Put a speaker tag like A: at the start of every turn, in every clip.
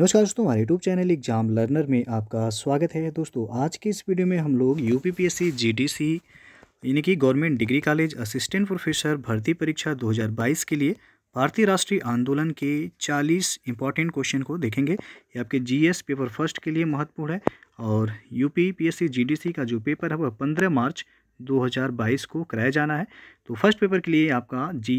A: नमस्कार दोस्तों हमारे यूट्यूब चैनल एग्जाम लर्नर में आपका स्वागत है दोस्तों आज की इस वीडियो में हम लोग U P P S C G D C यानी कि government degree college assistant professor भर्ती परीक्षा 2022 के लिए भारतीय राष्ट्रीय आंदोलन के 40 इंपॉर्टेंट क्वेश्चन को देखेंगे ये आपके जीएस पेपर फर्स्ट के लिए महत्वपूर्ण है और U P P S C G D C का जो पेपर है वह पंद्रह मार्च दो को कराया जाना है तो फर्स्ट पेपर के लिए आपका जी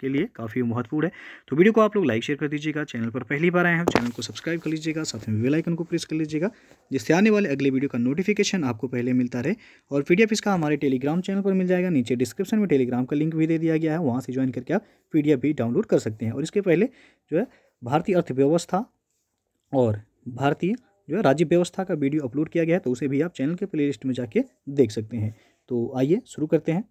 A: के लिए काफ़ी महत्वपूर्ण है तो वीडियो को आप लोग लाइक शेयर कर दीजिएगा चैनल पर पहली बार आए हैं चैनल को सब्सक्राइब कर लीजिएगा साथ में बेल को प्रेस कर लीजिएगा जिससे आने वाले अगले वीडियो का नोटिफिकेशन आपको पहले मिलता रहे और पी इसका हमारे टेलीग्राम चैनल पर मिल जाएगा नीचे डिस्क्रिप्शन में टेलीग्राम का लिंक भी दे दिया गया है वहाँ से ज्वाइन करके आप पी भी डाउनलोड कर सकते हैं और इसके पहले जो है भारतीय अर्थव्यवस्था और भारतीय जो है राज्य व्यवस्था का वीडियो अपलोड किया गया है तो उसे भी आप चैनल के प्लेलिस्ट में जाके देख सकते हैं तो आइए शुरू करते हैं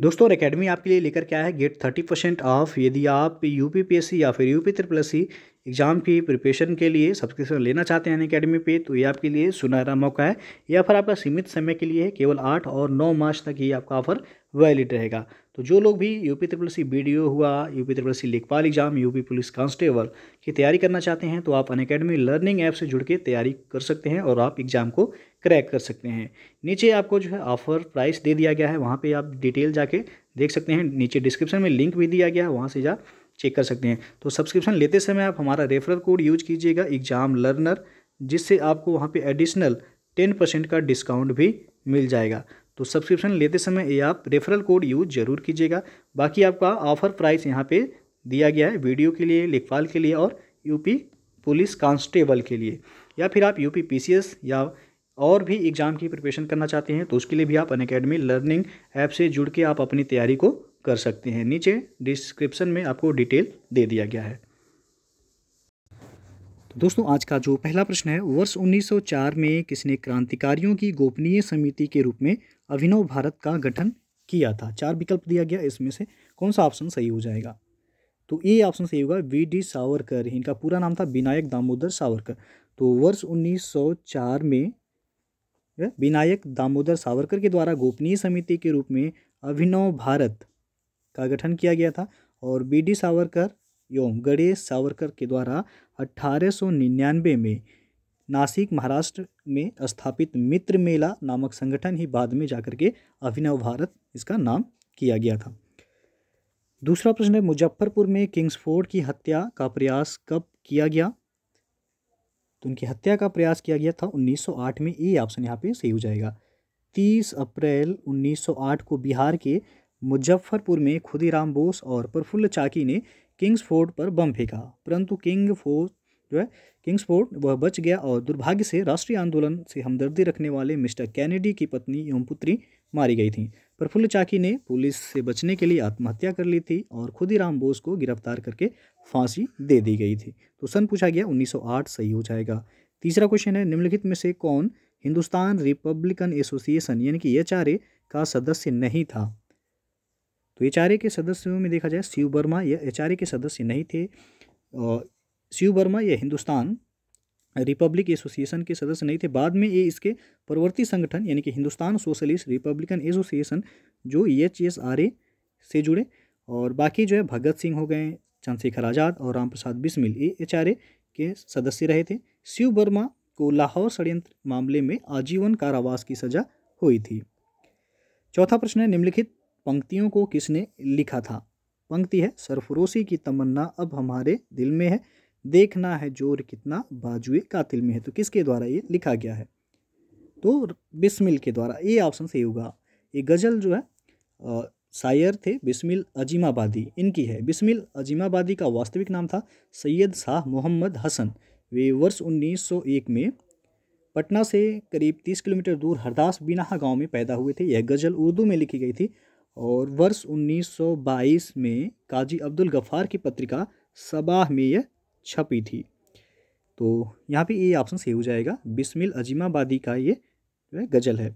A: दोस्तों और अकेडमी आपके लिए लेकर क्या है गेट थर्टी परसेंट ऑफ यदि आप U P P S C या फिर U P plus C exam की प्रिपरेशन के लिए सब्सक्रिप्शन लेना चाहते हैं अकेडमी पे तो ये आपके लिए सुनहरा मौका है या फिर आपका सीमित समय के लिए केवल आठ और नौ मार्च तक ये आपका ऑफर वैलिड रहेगा तो जो लोग भी यूपी त्रिपुल सी बी हुआ यूपी त्रिपुल सी लेखपाल एग्जाम यूपी पुलिस कांस्टेबल की तैयारी करना चाहते हैं तो आप अनकेडमी लर्निंग ऐप से जुड़ के तैयारी कर सकते हैं और आप एग्ज़ाम को क्रैक कर सकते हैं नीचे आपको जो है ऑफ़र प्राइस दे दिया गया है वहाँ पे आप डिटेल जाके देख सकते हैं नीचे डिस्क्रिप्शन में लिंक भी दिया गया है वहाँ से जा चेक कर सकते हैं तो सब्सक्रिप्शन लेते समय आप हमारा रेफरल कोड यूज कीजिएगा एग्ज़ाम लर्नर जिससे आपको वहाँ पर एडिशनल टेन परसेंट का डिस्काउंट भी मिल जाएगा तो सब्सक्रिप्शन लेते समय ये आप रेफरल कोड यूज़ ज़रूर कीजिएगा बाकी आपका ऑफर प्राइस यहाँ पे दिया गया है वीडियो के लिए लिखवाल के लिए और यूपी पुलिस कांस्टेबल के लिए या फिर आप यूपी पीसीएस या और भी एग्ज़ाम की प्रिपरेशन करना चाहते हैं तो उसके लिए भी आप अन लर्निंग ऐप से जुड़ के आप अपनी तैयारी को कर सकते हैं नीचे डिस्क्रिप्सन में आपको डिटेल दे दिया गया है तो दोस्तों आज का जो पहला प्रश्न है वर्ष 1904 में किसने क्रांतिकारियों की गोपनीय समिति के रूप में अभिनव भारत का गठन किया था चार विकल्प दिया गया इसमें से कौन सा ऑप्शन सही हो जाएगा तो ये ऑप्शन सही होगा वी डी सावरकर इनका पूरा नाम था विनायक दामोदर सावरकर तो वर्ष 1904 में विनायक दामोदर सावरकर के द्वारा गोपनीय समिति के रूप में अभिनव भारत का गठन किया गया था और बी डी सावरकर एवं गणेश सावरकर के द्वारा अट्ठारह में नासिक महाराष्ट्र में स्थापित मित्र मेला नामक संगठन ही बाद में जाकर के अभिनव भारत इसका नाम किया गया था दूसरा प्रश्न है मुजफ्फरपुर में किंग्सफोर्ड की हत्या का प्रयास कब किया गया तो उनकी हत्या का प्रयास किया गया था 1908 में ए ऑप्शन यहाँ पे सही हो जाएगा 30 अप्रैल 1908 को बिहार के मुजफ्फरपुर में खुदीराम बोस और प्रफुल्ल चाकी ने किंग्सफोर्ड पर बम फेंका परंतु किंग फोर्ड जो है किंग्सफोर्ड वह बच गया और दुर्भाग्य से राष्ट्रीय आंदोलन से हमदर्दी रखने वाले मिस्टर कैनेडी की पत्नी एवं पुत्री मारी गई थी प्रफुल्ल चाकी ने पुलिस से बचने के लिए आत्महत्या कर ली थी और खुद ही राम बोस को गिरफ्तार करके फांसी दे दी गई थी तो सन पूछा गया 1908 सही हो जाएगा तीसरा क्वेश्चन है निम्नलिखित में से कौन हिंदुस्तान रिपब्लिकन एसोसिएशन यानी कि एच का सदस्य नहीं था तो एच के सदस्यों में देखा जाए शिव वर्मा या एच के सदस्य नहीं थे शिव वर्मा ये हिंदुस्तान रिपब्लिक एसोसिएशन के सदस्य नहीं थे बाद में ये इसके परवर्ती संगठन यानी कि हिंदुस्तान सोशलिस्ट रिपब्लिकन एसोसिएशन जो एच एस आर ए से जुड़े और बाकी जो है भगत सिंह हो गए चंद्रशेखर आज़ाद और राम प्रसाद बिस्मिल ये एच आर ए के सदस्य रहे थे शिव वर्मा को लाहौर षडयंत्र मामले में आजीवन कारावास की सजा हुई थी चौथा प्रश्न है निम्नलिखित पंक्तियों को किसने लिखा था पंक्ति है सरफरोशी की तमन्ना अब हमारे दिल में है देखना है जोर कितना बाजुए कातिल में है तो किसके द्वारा ये लिखा गया है तो बिस्मिल के द्वारा ये ऑप्शन सही होगा ये गज़ल जो है शायर थे बिस्मिल अजीमाबादी इनकी है बिस्मिल अजीमाबादी का वास्तविक नाम था सैयद शाह मोहम्मद हसन वे वर्ष 1901 में पटना से करीब 30 किलोमीटर दूर हरदास बिनाहा गांव में पैदा हुए थे यह गज़ल उर्दू में लिखी गई थी और वर्ष 1922 में काजी अब्दुल गफ़ार की पत्रिका सबाह में यह छपी थी तो यहाँ पे ये ऑप्शन सही हो जाएगा बिस्मिल अजीमाबादी का ये जो है गज़ल है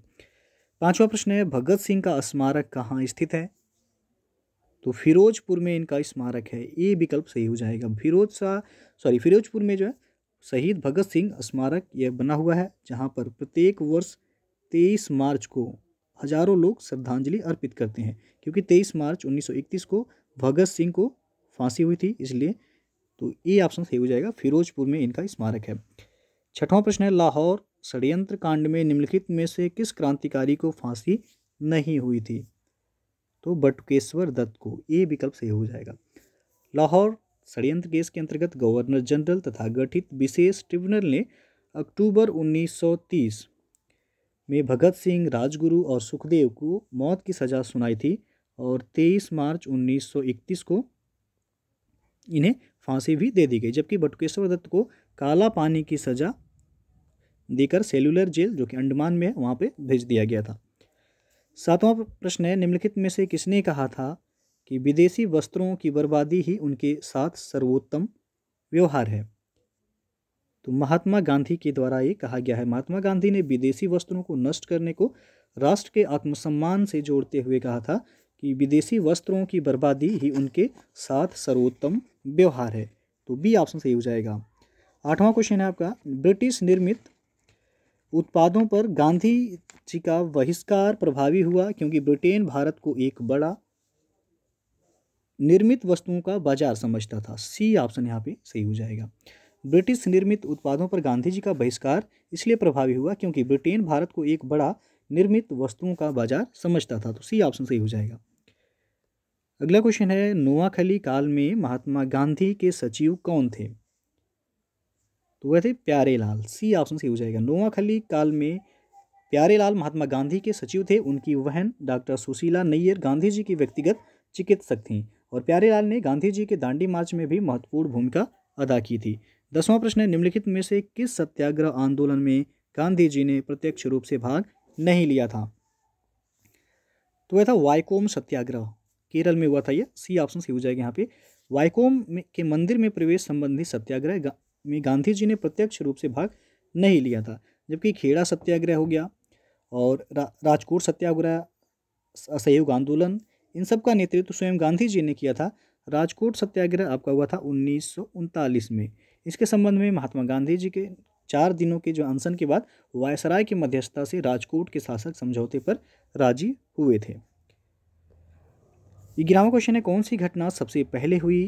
A: पांचवा प्रश्न है भगत सिंह का स्मारक कहाँ स्थित है तो फिरोजपुर में इनका स्मारक है ये विकल्प सही हो जाएगा फिरोज सा सॉरी फिरोजपुर में जो है शहीद भगत सिंह स्मारक यह बना हुआ है जहाँ पर प्रत्येक वर्ष तेईस मार्च को हजारों लोग श्रद्धांजलि अर्पित करते हैं क्योंकि तेईस मार्च 1931 को भगत सिंह को फांसी हुई थी इसलिए तो ये ऑप्शन सही हो जाएगा फिरोजपुर में इनका स्मारक है छठवां प्रश्न है लाहौर षडयंत्र कांड में निम्नलिखित में से किस क्रांतिकारी को फांसी नहीं हुई थी तो बटुकेश्वर दत्त को ये विकल्प सही हो जाएगा लाहौर षडयंत्र केस के अंतर्गत गवर्नर जनरल तथा गठित विशेष ट्रिब्यूनल ने अक्टूबर 1930 में भगत सिंह राजगुरु और सुखदेव को मौत की सज़ा सुनाई थी और 23 मार्च 1931 को इन्हें फांसी भी दे दी गई जबकि बटुकेश्वर दत्त को काला पानी की सज़ा देकर सेलुलर जेल जो कि अंडमान में है वहाँ पर भेज दिया गया था सातवां प्रश्न है निम्नलिखित में से किसने कहा था कि विदेशी वस्त्रों की बर्बादी ही उनके साथ सर्वोत्तम व्यवहार है तो महात्मा गांधी के द्वारा ये कहा गया है महात्मा गांधी ने विदेशी वस्त्रों को नष्ट करने को राष्ट्र के आत्मसम्मान से जोड़ते हुए कहा था कि विदेशी वस्त्रों की बर्बादी ही उनके साथ सर्वोत्तम व्यवहार है तो बी ऑप्शन सही हो जाएगा आठवां क्वेश्चन है आपका ब्रिटिश निर्मित उत्पादों पर गांधी जी का बहिष्कार प्रभावी हुआ क्योंकि ब्रिटेन भारत को एक बड़ा निर्मित वस्तुओं का बाजार समझता था सी ऑप्शन यहाँ पे सही हो जाएगा ब्रिटिश निर्मित उत्पादों पर गांधी जी का बहिष्कार इसलिए प्रभावी हुआ क्योंकि ब्रिटेन भारत को एक बड़ा निर्मित वस्तुओं का बाजार समझता था तो सी ऑप्शन सही हो जाएगा अगला क्वेश्चन है नोआखली काल में महात्मा गांधी के सचिव कौन थे तो वह थे प्यारेलाल सी ऑप्शन सही हो जाएगा नोआखली काल में प्यारेलाल महात्मा गांधी के सचिव थे उनकी बहन डॉक्टर सुशीला नैयर गांधी जी की व्यक्तिगत चिकित्सक थीं और प्यारेलाल ने गांधी जी के दांडी मार्च में भी महत्वपूर्ण भूमिका अदा की थी दसवां प्रश्न है निम्नलिखित में से किस सत्याग्रह आंदोलन में गांधी जी ने प्रत्यक्ष रूप से भाग नहीं लिया था तो वह था वाइकोम सत्याग्रह केरल में हुआ था ये सी ऑप्शन सही हो जाएगा यहाँ पे वाइकोम के मंदिर में प्रवेश संबंधी सत्याग्रह गा, में गांधी जी ने प्रत्यक्ष रूप से भाग नहीं लिया था जबकि खेड़ा सत्याग्रह हो गया और रा, राजकोट सत्याग्रह असहयोग आंदोलन इन सब का नेतृत्व स्वयं गांधी जी ने किया था राजकोट सत्याग्रह आपका हुआ था उन्नीस में इसके संबंध में महात्मा गांधी जी के चार दिनों के जो अनशन के बाद वायसराय की मध्यस्थता से राजकोट के शासक समझौते पर राजी हुए थे ग्यारहवा क्वेश्चन है कौन सी घटना सबसे पहले हुई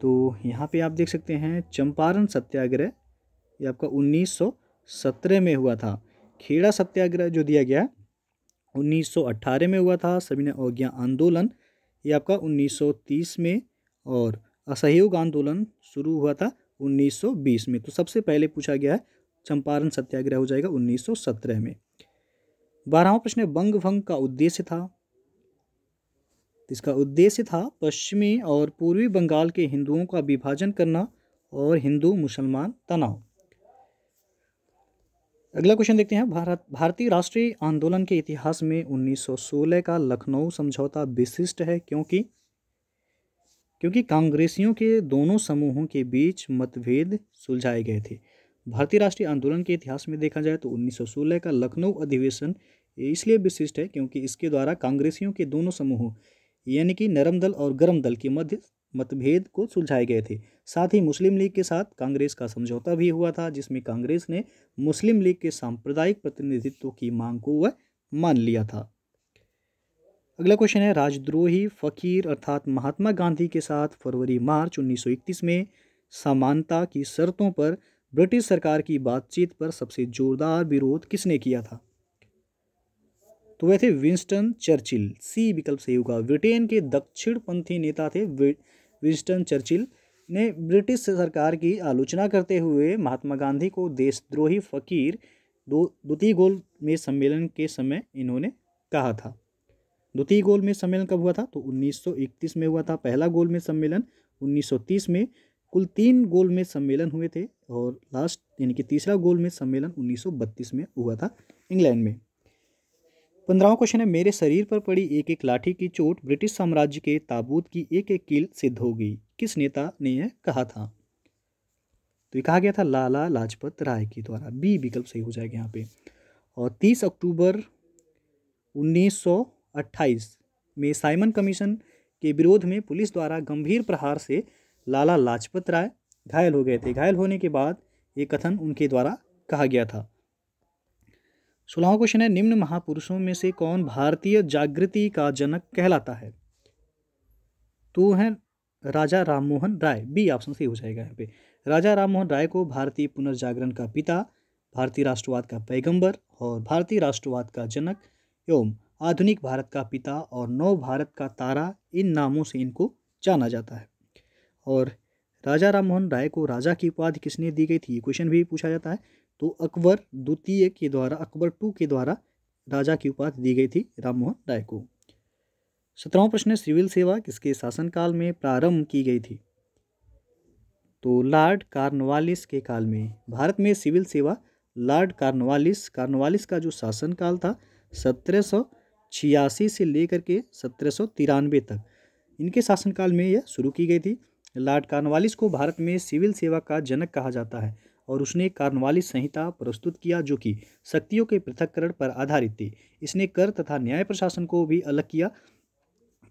A: तो यहाँ पे आप देख सकते हैं चंपारण सत्याग्रह ये आपका 1917 में हुआ था खेड़ा सत्याग्रह जो दिया गया 1918 में हुआ था सविनय अवज्ञा आंदोलन ये आपका 1930 में और असहयोग आंदोलन शुरू हुआ था 1920 में तो सबसे पहले पूछा गया है चंपारण सत्याग्रह हो जाएगा 1917 में बारहवा प्रश्न बंग भंग का उद्देश्य था इसका उद्देश्य था पश्चिमी और पूर्वी बंगाल के हिंदुओं का विभाजन करना और हिंदू मुसलमान तनाव अगला क्वेश्चन देखते हैं भारत भारतीय राष्ट्रीय आंदोलन के इतिहास में 1916 का लखनऊ समझौता विशिष्ट है क्योंकि क्योंकि कांग्रेसियों के दोनों समूहों के बीच मतभेद सुलझाए गए थे भारतीय राष्ट्रीय आंदोलन के इतिहास में देखा जाए तो 1916 का लखनऊ अधिवेशन इसलिए विशिष्ट है क्योंकि इसके द्वारा कांग्रेसियों के दोनों समूहों यानी कि नरम दल और गर्म दल के मध्य मतभेद को सुलझाए गए थे साथ ही मुस्लिम लीग के साथ कांग्रेस का समझौता भी हुआ था जिसमें कांग्रेस ने मुस्लिम लीग के सांप्रदायिक प्रतिनिधित्व की मांग को वह मान लिया था अगला क्वेश्चन है राजद्रोही फकीर अर्थात महात्मा गांधी के साथ फरवरी मार्च 1931 में समानता की शर्तों पर ब्रिटिश सरकार की बातचीत पर सबसे जोरदार विरोध किसने किया था तो वे थे विंस्टन चर्चिल सी विकल्प सही होगा ब्रिटेन के दक्षिणपंथी नेता थे विंस्टन चर्चिल ने ब्रिटिश सरकार की आलोचना करते हुए महात्मा गांधी को देशद्रोही फकीर दो द्वितीय गोल में सम्मेलन के समय इन्होंने कहा था द्वितीय गोल में सम्मेलन कब हुआ था तो 1931 में हुआ था पहला गोल में सम्मेलन 1930 में कुल तीन गोल में सम्मेलन हुए थे और लास्ट यानी कि तीसरा गोल में सम्मेलन 1932 में हुआ था इंग्लैंड में पंद्रहवा क्वेश्चन है मेरे शरीर पर पड़ी एक एक लाठी की चोट ब्रिटिश साम्राज्य के ताबूत की एक एक कील सिद्ध हो गई किस नेता ने यह कहा था तो ये कहा गया था लाला लाजपत राय के द्वारा बी विकल्प सही हो जाएगा यहाँ पे और 30 अक्टूबर 1928 में साइमन कमीशन के विरोध में पुलिस द्वारा गंभीर प्रहार से लाला लाजपत राय घायल हो गए थे घायल होने के बाद ये कथन उनके द्वारा कहा गया था सोलहवा क्वेश्चन है निम्न महापुरुषों में से कौन भारतीय जागृति का जनक कहलाता है तो है राजा राममोहन राय बी ऑप्शन सही हो जाएगा यहाँ पे राजा राममोहन राय को भारतीय पुनर्जागरण का पिता भारतीय राष्ट्रवाद का पैगंबर और भारतीय राष्ट्रवाद का जनक एवं आधुनिक भारत का पिता और नव भारत का तारा इन नामों से इनको जाना जाता है और राजा राममोहन राय को राजा की उपाधि किसने दी गई थी ये क्वेश्चन भी पूछा जाता है तो अकबर द्वितीय के द्वारा अकबर टू के द्वारा राजा की उपाधि दी गई थी राम मोहन राय को सत्रहवा प्रश्न है सिविल सेवा किसके शासनकाल में प्रारंभ की गई थी तो लॉर्ड कार्नवालिस के काल में भारत में सिविल सेवा लॉर्ड कार्नवालिस कार्नवालिस का जो शासनकाल था सत्रह सौ छियासी से लेकर के सत्रह सौ तक इनके शासनकाल में यह शुरू की गई थी लॉर्ड कार्नवालिस को भारत में सिविल सेवा का जनक कहा जाता है और उसने कार्नवाली संहिता प्रस्तुत किया जो कि शक्तियों के पृथककरण पर आधारित थी इसने कर तथा न्याय प्रशासन को भी अलग किया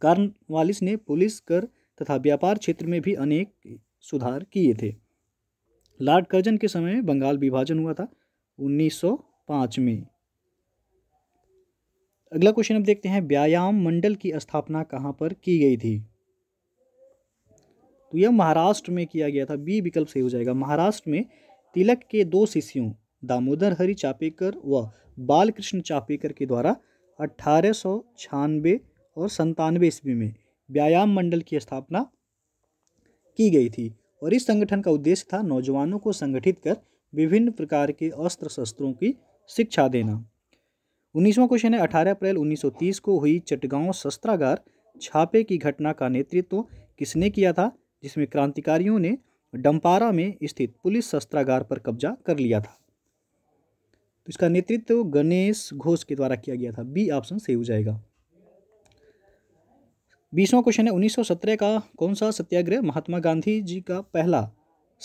A: कार्नवालिस ने पुलिस कर तथा व्यापार क्षेत्र में भी अनेक सुधार किए थे लॉर्ड कर्जन के समय बंगाल विभाजन हुआ था 1905 में अगला क्वेश्चन अब देखते हैं व्यायाम मंडल की स्थापना कहाँ पर की गई थी तो यह महाराष्ट्र में किया गया था बी विकल्प सही हो जाएगा महाराष्ट्र में तिलक के दो शिष्यों दामोदर हरि चापेकर व बालकृष्ण चापेकर के द्वारा अठारह सौ छियानवे और संतानवे ईस्वी में व्यायाम मंडल की स्थापना की गई थी और इस संगठन का उद्देश्य था नौजवानों को संगठित कर विभिन्न प्रकार के अस्त्र शस्त्रों की शिक्षा देना उन्नीसवां क्वेश्चन है अठारह अप्रैल 1930 को हुई चटगांव शस्त्रागार छापे की घटना का नेतृत्व किसने किया था जिसमें क्रांतिकारियों ने डंपारा में स्थित पुलिस शस्त्रागार पर कब्जा कर लिया था तो इसका नेतृत्व गणेश घोष के द्वारा किया गया था बी ऑप्शन सही हो जाएगा बीसवा क्वेश्चन है 1917 का कौन सा सत्याग्रह महात्मा गांधी जी का पहला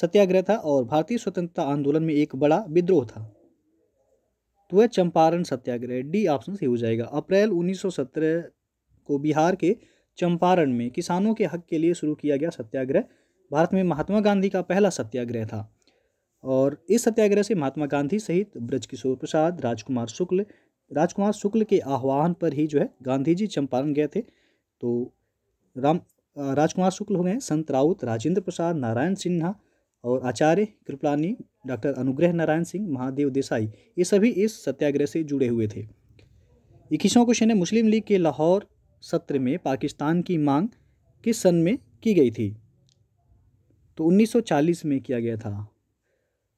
A: सत्याग्रह था और भारतीय स्वतंत्रता आंदोलन में एक बड़ा विद्रोह था तो वह चंपारण सत्याग्रह डी ऑप्शन सही हो जाएगा अप्रैल 1917 को बिहार के चंपारण में किसानों के हक के लिए शुरू किया गया सत्याग्रह भारत में महात्मा गांधी का पहला सत्याग्रह था और इस सत्याग्रह से महात्मा गांधी सहित ब्रजकिशोर प्रसाद राजकुमार शुक्ल राजकुमार शुक्ल के आह्वान पर ही जो है गांधी जी चंपारण गए थे तो राम राजकुमार शुक्ल हो गए संत राउत राजेंद्र प्रसाद नारायण सिन्हा और आचार्य कृपलानी डॉक्टर अनुग्रह नारायण सिंह महादेव देसाई ये सभी इस सत्याग्रह से जुड़े हुए थे इक्कीसवां क्वेश्चन है मुस्लिम लीग के लाहौर सत्र में पाकिस्तान की मांग किस सन में की गई थी तो 1940 में किया गया था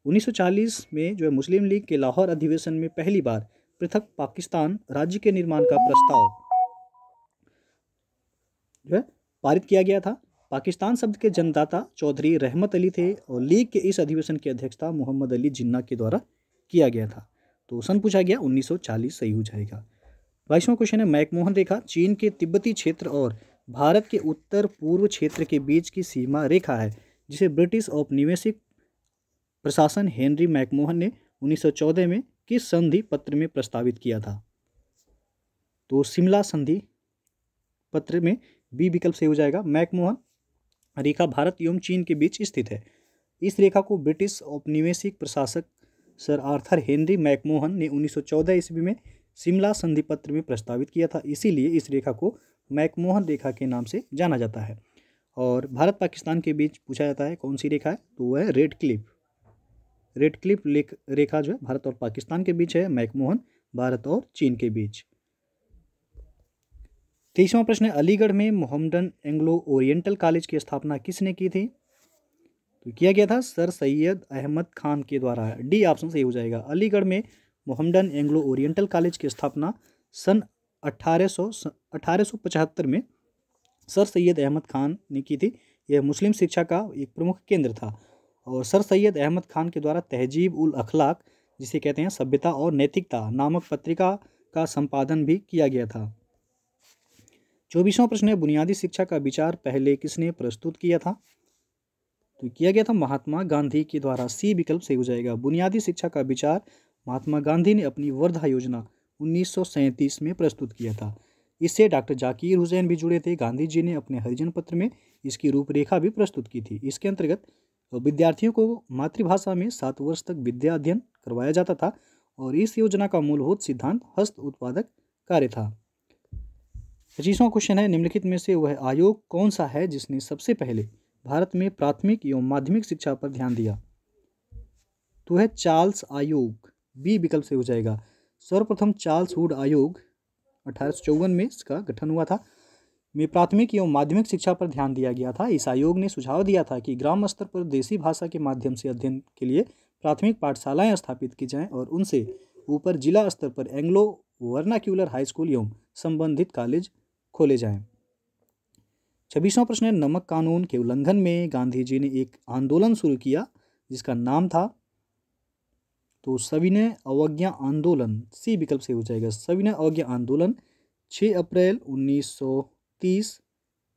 A: 1940 में जो है मुस्लिम लीग के लाहौर अधिवेशन में पहली बार पृथक पाकिस्तान राज्य के निर्माण का प्रस्ताव जो है पारित किया गया था पाकिस्तान शब्द के जन्मदाता चौधरी रहमत अली थे और लीग के इस अधिवेशन की अध्यक्षता मोहम्मद अली जिन्ना के द्वारा किया गया था तो सन पूछा गया 1940 सही हो जाएगा बाईसवां क्वेश्चन है मैकमोहन रेखा चीन के तिब्बती क्षेत्र और भारत के उत्तर पूर्व क्षेत्र के बीच की सीमा रेखा है जिसे ब्रिटिश औपनिवेशिक प्रशासन हेनरी मैकमोहन ने 1914 में किस संधि पत्र में प्रस्तावित किया था तो शिमला संधि पत्र में बी विकल्प सही हो जाएगा मैकमोहन रेखा भारत एवं चीन के बीच स्थित है इस रेखा को ब्रिटिश औपनिवेशिक प्रशासक सर आर्थर हेनरी मैकमोहन ने 1914 ईस्वी में शिमला संधि पत्र में प्रस्तावित किया था इसीलिए इस रेखा को मैकमोहन रेखा के नाम से जाना जाता है और भारत पाकिस्तान के बीच पूछा जाता है कौन सी रेखा है तो वह है रेड क्लिप रेड क्लिप रेखा जो है भारत और पाकिस्तान के बीच है मैकमोहन भारत और चीन के बीच तीसवा प्रश्न है अलीगढ़ में मोहम्मदन एंग्लो ओरिएंटल कॉलेज की स्थापना किसने की थी तो किया गया था सर सैयद अहमद खान के द्वारा डी ऑप्शन सही हो जाएगा अलीगढ़ में मोहम्मदन एंग्लो ओरिएंटल कॉलेज की स्थापना सन अठारह सौ में सर सैयद अहमद खान ने की थी यह मुस्लिम शिक्षा का एक प्रमुख केंद्र था और सर सैयद अहमद खान के द्वारा तहजीब उल अखलाक जिसे कहते हैं सभ्यता और नैतिकता नामक पत्रिका का संपादन भी किया गया था चौबीसवां प्रश्न है बुनियादी शिक्षा का विचार पहले किसने प्रस्तुत किया था तो किया गया था महात्मा गांधी के द्वारा सी विकल्प सही हो जाएगा बुनियादी शिक्षा का विचार महात्मा गांधी ने अपनी वर्धा योजना उन्नीस में प्रस्तुत किया था इससे डॉक्टर जाकिर हुसैन भी जुड़े थे गांधी जी ने अपने हरिजन पत्र में इसकी रूपरेखा भी प्रस्तुत की थी इसके अंतर्गत विद्यार्थियों को मातृभाषा में सात वर्ष तक विद्या अध्ययन करवाया जाता था और इस योजना का मूलभूत सिद्धांत हस्त उत्पादक कार्य था पच्चीसवां क्वेश्चन है निम्नलिखित में से वह आयोग कौन सा है जिसने सबसे पहले भारत में प्राथमिक एवं माध्यमिक शिक्षा पर ध्यान दिया तो है चार्ल्स आयोग बी विकल्प से हो जाएगा सर्वप्रथम चार्ल्स वुड आयोग अठारह में इसका गठन हुआ था में प्राथमिक एवं माध्यमिक शिक्षा पर ध्यान दिया गया था इस आयोग ने सुझाव दिया था कि ग्राम स्तर पर देसी भाषा के माध्यम से अध्ययन के लिए प्राथमिक पाठशालाएं स्थापित की जाएं और उनसे ऊपर जिला स्तर पर एंग्लो वर्नाक्यूलर हाई स्कूल एवं संबंधित कॉलेज खोले जाएं छब्बीसवां प्रश्न है नमक कानून के उल्लंघन में गांधी जी ने एक आंदोलन शुरू किया जिसका नाम था तो सविनय अवज्ञा आंदोलन सी विकल्प सही हो जाएगा सविनय अवज्ञा आंदोलन 6 अप्रैल 1930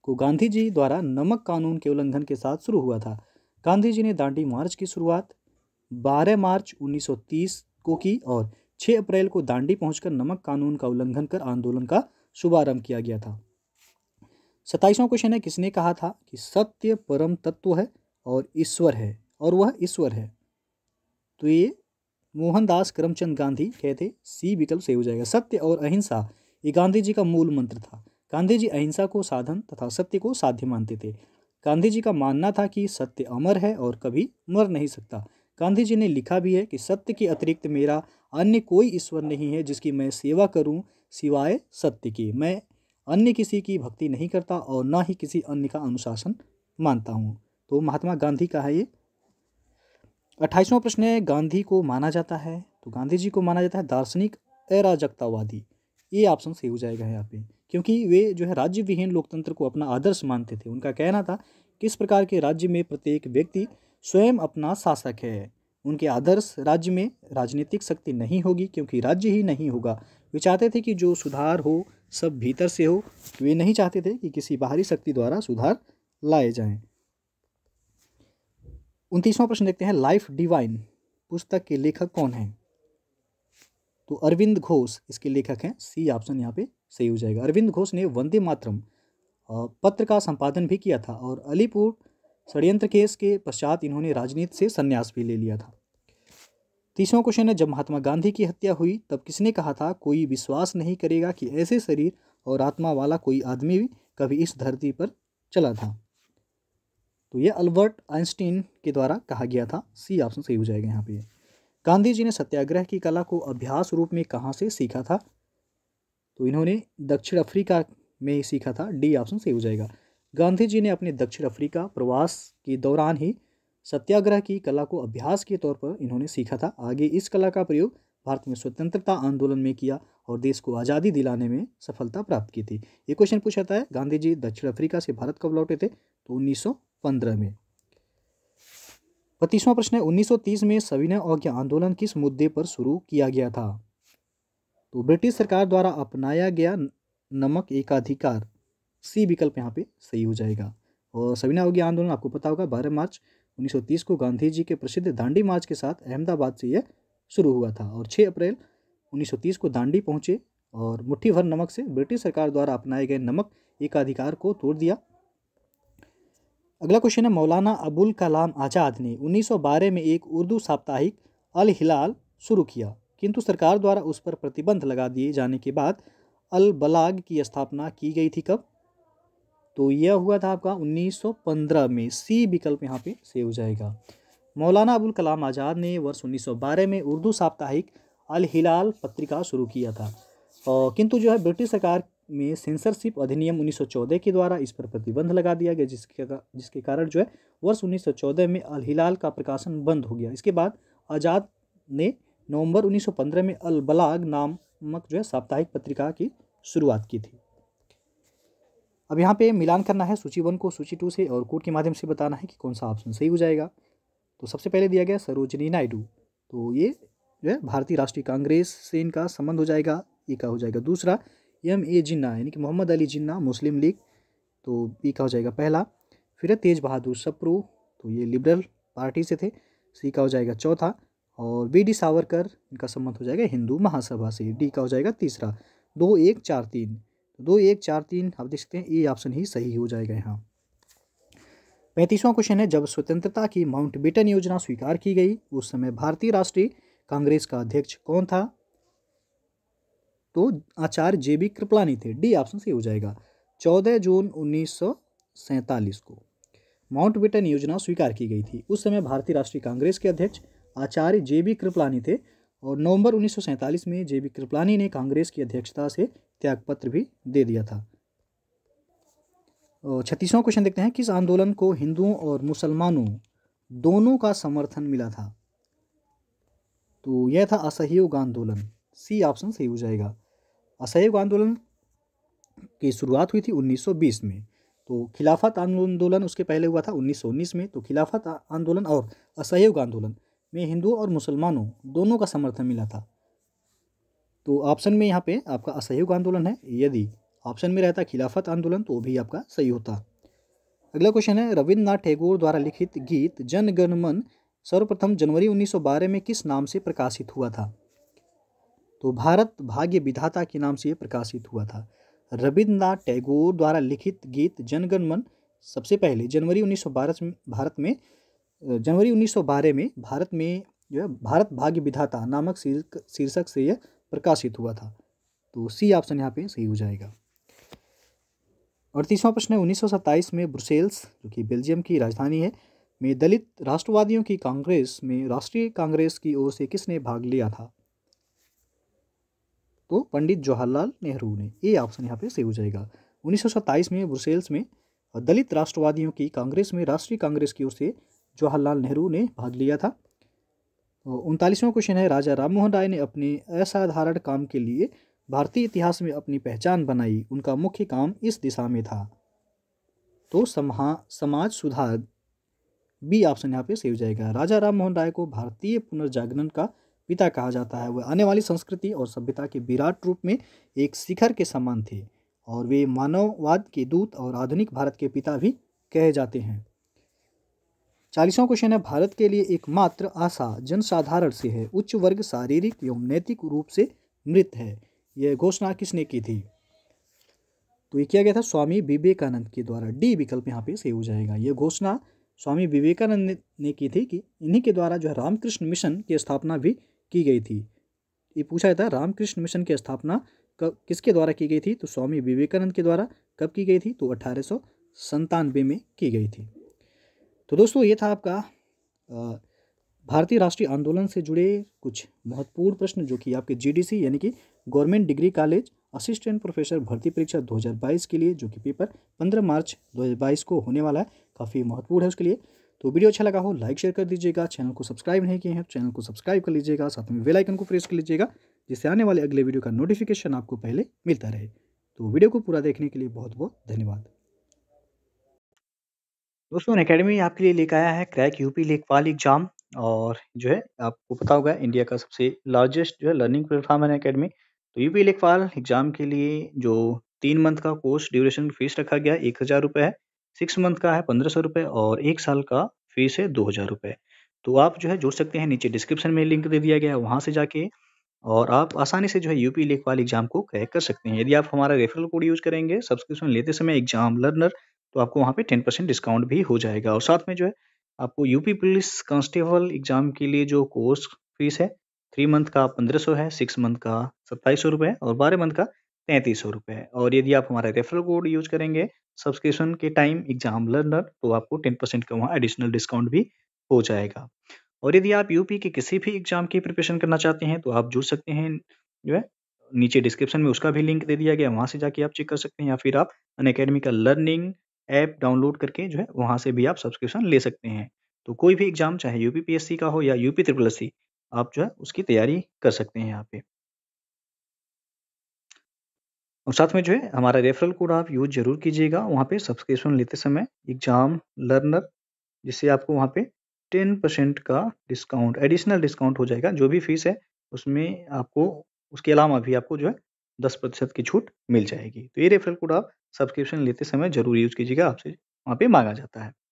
A: को गांधी जी द्वारा नमक कानून के उल्लंघन के साथ शुरू हुआ था गांधी जी ने दांडी मार्च की शुरुआत 12 मार्च 1930 को की और 6 अप्रैल को दांडी पहुंचकर नमक कानून का उल्लंघन कर आंदोलन का शुभारंभ किया गया था सताइसवां क्वेश्चन है किसने कहा था कि सत्य परम तत्व है और ईश्वर है और वह ईश्वर है तो ये मोहनदास करमचंद गांधी कहते सी विकल्प सही हो जाएगा सत्य और अहिंसा ये गांधी जी का मूल मंत्र था गांधी जी अहिंसा को साधन तथा सत्य को साध्य मानते थे गांधी जी का मानना था कि सत्य अमर है और कभी मर नहीं सकता गांधी जी ने लिखा भी है कि सत्य के अतिरिक्त मेरा अन्य कोई ईश्वर नहीं है जिसकी मैं सेवा करूं सिवाय सत्य की मैं अन्य किसी की भक्ति नहीं करता और ना ही किसी अन्य का अनुशासन मानता हूं तो महात्मा गांधी का है ये अट्ठाईसवां प्रश्न है गांधी को माना जाता है तो गांधी जी को माना जाता है दार्शनिक अराजकतावादी ये ऑप्शन सही हो जाएगा यहाँ पे क्योंकि वे जो है राज्य विहीन लोकतंत्र को अपना आदर्श मानते थे उनका कहना था किस प्रकार के राज्य में प्रत्येक व्यक्ति स्वयं अपना शासक है उनके आदर्श राज्य में राजनीतिक शक्ति नहीं होगी क्योंकि राज्य ही नहीं होगा वे चाहते थे कि जो सुधार हो सब भीतर से हो वे नहीं चाहते थे कि किसी बाहरी शक्ति द्वारा सुधार लाए जाएँ उनतीसवां प्रश्न देखते हैं लाइफ डिवाइन पुस्तक के लेखक कौन हैं तो अरविंद घोष इसके लेखक हैं सी ऑप्शन यहाँ पे सही हो जाएगा अरविंद घोष ने वंदे मातरम पत्र का संपादन भी किया था और अलीपुर षडयंत्र केस के पश्चात इन्होंने राजनीति से संन्यास भी ले लिया था तीसरा क्वेश्चन है जब महात्मा गांधी की हत्या हुई तब किसने कहा था कोई विश्वास नहीं करेगा कि ऐसे शरीर और आत्मा वाला कोई आदमी कभी इस धरती पर चला था तो ये अल्बर्ट आइंस्टीन के द्वारा कहा गया था सी ऑप्शन सही हो जाएगा यहाँ पे गांधी जी ने सत्याग्रह की कला को अभ्यास रूप में कहाँ से सीखा था तो इन्होंने दक्षिण अफ्रीका में सीखा था डी ऑप्शन सही हो जाएगा गांधी जी ने अपने दक्षिण अफ्रीका प्रवास के दौरान ही सत्याग्रह की कला को अभ्यास के तौर पर इन्होंने सीखा था आगे इस कला का प्रयोग भारत में स्वतंत्रता आंदोलन में किया और देश को आज़ादी दिलाने में सफलता प्राप्त की थी ये क्वेश्चन पूछा जाता है गांधी जी दक्षिण अफ्रीका से भारत कब लौटे थे तो उन्नीस पंद्रह में बत्तीसवां प्रश्न है 1930 में सविनय अवज्ञा आंदोलन किस मुद्दे पर शुरू किया गया था तो ब्रिटिश सरकार द्वारा अपनाया गया नमक एकाधिकार सी विकल्प यहाँ पे सही हो जाएगा और सविनय अवज्ञा आंदोलन आपको पता होगा बारह मार्च 1930 को गांधी जी के प्रसिद्ध दांडी मार्च के साथ अहमदाबाद से यह शुरू हुआ था और छः अप्रैल तीस को दांडी पहुंचे और मुठ्ठी भर नमक से ब्रिटिश सरकार द्वारा अपनाए गए नमक एकाधिकार को तोड़ दिया अगला क्वेश्चन है मौलाना अबुल कलाम आज़ाद ने 1912 में एक उर्दू साप्ताहिक अल हिलाल शुरू किया किंतु सरकार द्वारा उस पर प्रतिबंध लगा दिए जाने के बाद अल बलाग की स्थापना की गई थी कब तो यह हुआ था आपका 1915 में सी विकल्प यहाँ पे से हो जाएगा मौलाना अबुल कलाम आज़ाद ने वर्ष 1912 में उर्दू साप्ताहिक अल हिलाल पत्रिका शुरू किया था और किंतु जो है ब्रिटिश सरकार में सेंसरशिप अधिनियम 1914 के द्वारा इस पर प्रतिबंध लगा दिया गया जिसके जिसके कारण जो है वर्ष 1914 में अल हिलाल का प्रकाशन बंद हो गया इसके बाद आज़ाद ने नवंबर 1915 में अल बलाग नामक जो है साप्ताहिक पत्रिका की शुरुआत की थी अब यहाँ पे मिलान करना है सूची वन को सूची टू से और कोड के माध्यम से बताना है कि कौन सा ऑप्शन सही हो जाएगा तो सबसे पहले दिया गया सरोजनी नायडू तो ये जो है भारतीय राष्ट्रीय कांग्रेस से इनका संबंध हो जाएगा ये का हो जाएगा दूसरा एम ए जिन्ना यानी कि मोहम्मद अली जिन्ना मुस्लिम लीग तो बी का हो जाएगा पहला फिर है तेज बहादुर सप्रू तो ये लिबरल पार्टी से थे सी का हो जाएगा चौथा और बी डी सावरकर इनका संबंध हो जाएगा हिंदू महासभा से डी का हो जाएगा तीसरा दो एक चार तीन तो दो एक चार तीन आप देख सकते हैं ए ऑप्शन ही सही हो जाएगा यहाँ पैंतीसवां क्वेश्चन है जब स्वतंत्रता की माउंट बेटन योजना स्वीकार की गई उस समय भारतीय राष्ट्रीय कांग्रेस का अध्यक्ष कौन था तो आचार्य जे बी कृपलानी थे डी ऑप्शन सही हो जाएगा चौदह जून उन्नीस को माउंट बेटन योजना स्वीकार की गई थी उस समय भारतीय राष्ट्रीय कांग्रेस के अध्यक्ष आचार्य जे बी कृपलानी थे और नवंबर उन्नीस में जे बी कृपलानी ने कांग्रेस की अध्यक्षता से त्यागपत्र भी दे दिया था छत्तीसवां क्वेश्चन देखते हैं किस आंदोलन को हिंदुओं और मुसलमानों दोनों का समर्थन मिला था तो यह था असहयोग आंदोलन सी ऑप्शन सही हो जाएगा असहयोग आंदोलन की शुरुआत हुई थी 1920 में तो खिलाफत आंदोलन उसके पहले हुआ था 1919 में तो खिलाफत आंदोलन और असहयोग आंदोलन में हिंदुओं और मुसलमानों दोनों का समर्थन मिला था तो ऑप्शन में यहाँ पे आपका असहयोग आंदोलन है यदि ऑप्शन में रहता खिलाफत आंदोलन तो भी आपका सही होता अगला क्वेश्चन है रविन्द्रनाथ टैगोर द्वारा लिखित गीत जनगणमन मन सर्वप्रथम जनवरी 1912 में किस नाम से प्रकाशित हुआ था तो भारत भाग्य विधाता के नाम से ये प्रकाशित हुआ था रविन्द्रनाथ टैगोर द्वारा लिखित गीत जनगणमन सबसे पहले जनवरी 1912 में भारत में जनवरी 1912 में भारत में जो है भारत भाग्य विधाता नामक शीर्षक से यह प्रकाशित हुआ था तो सी ऑप्शन यहाँ पे सही हो जाएगा अड़तीसवां प्रश्न है उन्नीस में ब्रुसेल्स जो कि बेल्जियम की राजधानी है में दलित राष्ट्रवादियों की कांग्रेस में राष्ट्रीय कांग्रेस की ओर से किसने भाग लिया था तो पंडित जवाहरलाल नेहरू ने ये ऑप्शन यहाँ पे सही हो जाएगा उन्नीस में ब्रुसेल्स में दलित राष्ट्रवादियों की कांग्रेस में राष्ट्रीय कांग्रेस की ओर से जवाहरलाल नेहरू ने भाग लिया था उनतालीसवां क्वेश्चन है राजा राममोहन राय ने अपने असाधारण काम के लिए भारतीय इतिहास में अपनी पहचान बनाई उनका मुख्य काम इस दिशा में था तो समा समाज सुधार बी ऑप्शन यहाँ पे सही हो जाएगा राजा राममोहन राय को भारतीय पुनर्जागरण का पिता कहा जाता है वह आने वाली संस्कृति और सभ्यता के विराट रूप में एक शिखर के समान थे और वे मानववाद के दूत और आधुनिक भारत के पिता भी कहे जाते हैं चालीसवां क्वेश्चन है भारत के लिए एकमात्र आशा जनसाधारण से है उच्च वर्ग शारीरिक एवं नैतिक रूप से मृत है यह घोषणा किसने की थी तो ये किया गया था स्वामी विवेकानंद के द्वारा डी विकल्प यहाँ पे सही हो जाएगा यह घोषणा स्वामी विवेकानंद ने की थी कि इन्हीं के द्वारा जो है रामकृष्ण मिशन की स्थापना भी की गई थी ये पूछा था रामकृष्ण मिशन की स्थापना कब किसके द्वारा की गई थी तो स्वामी विवेकानंद के द्वारा कब की गई थी तो अठारह में की गई थी तो दोस्तों ये था आपका भारतीय राष्ट्रीय आंदोलन से जुड़े कुछ महत्वपूर्ण प्रश्न जो कि आपके जीडीसी यानी कि government degree college assistant professor भर्ती परीक्षा 2022 के लिए जो कि पेपर 15 मार्च 2022 को होने वाला है काफ़ी महत्वपूर्ण है उसके लिए तो वीडियो अच्छा लगा हो लाइक शेयर कर दीजिएगा चैनल को सब्सक्राइब नहीं किए हैं तो चैनल को सब्सक्राइब कर लीजिएगा साथ में वेलाइकन को प्रेस कर लीजिएगा जिससे आने वाले अगले वीडियो का नोटिफिकेशन आपको पहले मिलता रहे तो वीडियो को पूरा देखने के लिए बहुत बहुत धन्यवाद दोस्तों अकेडमी आपके लिए लेकर आया है क्रैक यूपी लेखपाल एग्जाम और जो है आपको पता होगा इंडिया का सबसे लार्जेस्ट जो है लर्निंग प्लेटफॉर्म है अकेडमी तो यूपी लेखपाल एग्जाम के लिए जो तीन मंथ का कोर्स ड्यूरेशन फीस रखा गया एक हज़ार रुपये है सिक्स मंथ का है पंद्रह सौ रुपये और एक साल का फीस है दो हज़ार रुपये तो आप जो है जुड़ सकते हैं नीचे डिस्क्रिप्शन में लिंक दे दिया गया है वहाँ से जाके और आप आसानी से जो है यूपी लेख वाले एग्जाम को क्रैक कर सकते हैं यदि आप हमारा रेफरल कोड यूज करेंगे सब्सक्रिप्शन लेते समय एग्जाम लर्नर तो आपको वहाँ पे टेन परसेंट डिस्काउंट भी हो जाएगा और साथ में जो है आपको यूपी पुलिस कांस्टेबल एग्जाम के लिए जो कोर्स फीस है थ्री मंथ का पंद्रह सौ है सिक्स मंथ का सत्ताईस सौ रुपये और बारह मंथ का तैंतीस सौ रुपये और यदि आप हमारा रेफरल कोड यूज करेंगे सब्सक्रिप्शन के टाइम एग्जाम लर्नर तो आपको टेन परसेंट का वहाँ एडिशनल डिस्काउंट भी हो जाएगा और यदि आप यूपी के किसी भी एग्जाम की प्रिपरेशन करना चाहते हैं तो आप जुड़ सकते हैं जो है नीचे डिस्क्रिप्शन में उसका भी लिंक दे दिया गया वहाँ से जाके आप चेक कर सकते हैं या फिर आप अन अकेडमी का लर्निंग ऐप डाउनलोड करके जो है वहाँ से भी आप सब्सक्रिप्शन ले सकते हैं तो कोई भी एग्जाम चाहे यूपीपीएससी का हो या यूपी ट्रिपल एस आप जो है उसकी तैयारी कर सकते हैं यहाँ पे और साथ में जो है हमारा रेफरल कोड आप यूज जरूर कीजिएगा वहाँ पे सब्सक्रिप्शन लेते समय एग्जाम लर्नर जिससे आपको वहाँ पे टेन परसेंट का डिस्काउंट एडिशनल डिस्काउंट हो जाएगा जो भी फीस है उसमें आपको उसके अलावा भी आपको जो है दस प्रतिशत की छूट मिल जाएगी तो ये रेफरल कोड आप सब्सक्रिप्शन लेते समय जरूर यूज कीजिएगा आपसे वहाँ पर मांगा जाता है